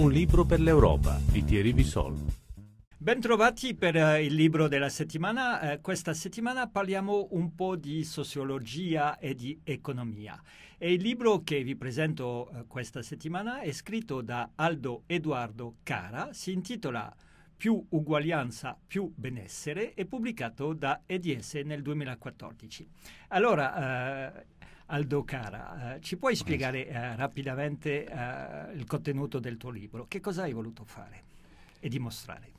Un libro per l'Europa di Thierry Bissol. Bentrovati per eh, il libro della settimana. Eh, questa settimana parliamo un po' di sociologia e di economia. E il libro che vi presento eh, questa settimana è scritto da Aldo Edoardo Cara, si intitola più uguaglianza, più benessere è pubblicato da EDS nel 2014. Allora, eh, Aldo Cara, eh, ci puoi spiegare eh, rapidamente eh, il contenuto del tuo libro? Che cosa hai voluto fare e dimostrare?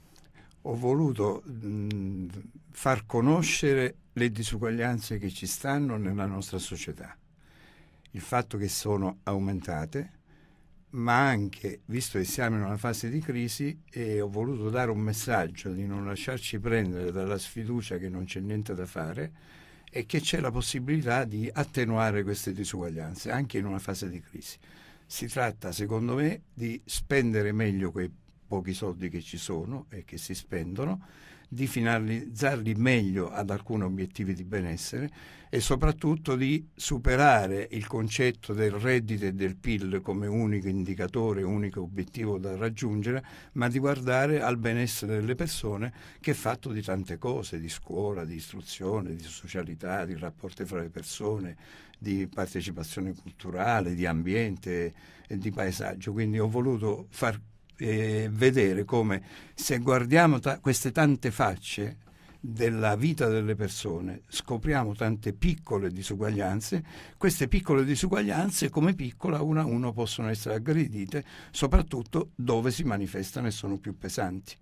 Ho voluto mh, far conoscere le disuguaglianze che ci stanno nella nostra società, il fatto che sono aumentate, ma anche, visto che siamo in una fase di crisi, e ho voluto dare un messaggio di non lasciarci prendere dalla sfiducia che non c'è niente da fare e che c'è la possibilità di attenuare queste disuguaglianze anche in una fase di crisi. Si tratta, secondo me, di spendere meglio quei pochi soldi che ci sono e che si spendono, di finalizzarli meglio ad alcuni obiettivi di benessere e soprattutto di superare il concetto del reddito e del PIL come unico indicatore, unico obiettivo da raggiungere, ma di guardare al benessere delle persone che è fatto di tante cose, di scuola, di istruzione, di socialità, di rapporti fra le persone, di partecipazione culturale, di ambiente e di paesaggio. Quindi ho voluto far eh, vedere come se guardiamo ta- queste tante facce della vita delle persone scopriamo tante piccole disuguaglianze, queste piccole disuguaglianze come piccola una a una possono essere aggredite, soprattutto dove si manifestano e sono più pesanti.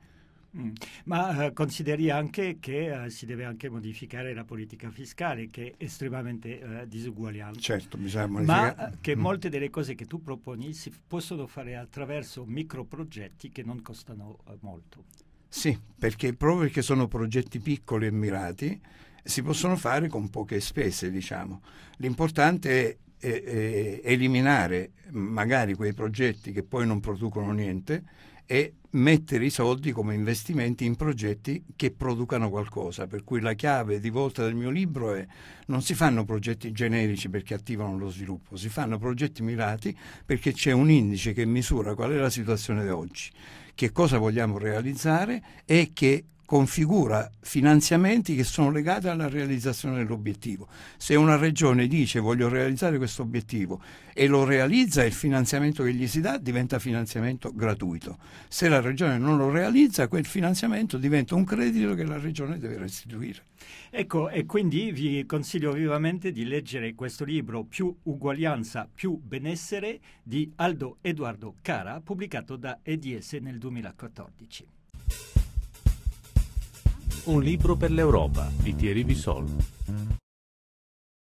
Mm. Ma eh, consideri anche che eh, si deve anche modificare la politica fiscale che è estremamente eh, disuguagliante. Certo, Ma eh, che mm. molte delle cose che tu proponi si possono fare attraverso microprogetti che non costano eh, molto. Sì, perché proprio perché sono progetti piccoli e mirati si possono fare con poche spese, diciamo. L'importante è eh, eh, eliminare magari quei progetti che poi non producono niente e mettere i soldi come investimenti in progetti che producano qualcosa. Per cui la chiave di volta del mio libro è non si fanno progetti generici perché attivano lo sviluppo, si fanno progetti mirati perché c'è un indice che misura qual è la situazione di oggi, che cosa vogliamo realizzare e che configura finanziamenti che sono legati alla realizzazione dell'obiettivo. Se una regione dice voglio realizzare questo obiettivo e lo realizza, il finanziamento che gli si dà diventa finanziamento gratuito. Se la regione non lo realizza, quel finanziamento diventa un credito che la regione deve restituire. Ecco, e quindi vi consiglio vivamente di leggere questo libro Più uguaglianza, più benessere di Aldo Edoardo Cara, pubblicato da EDS nel 2014. Un libro per l'Europa di Thierry Bissol.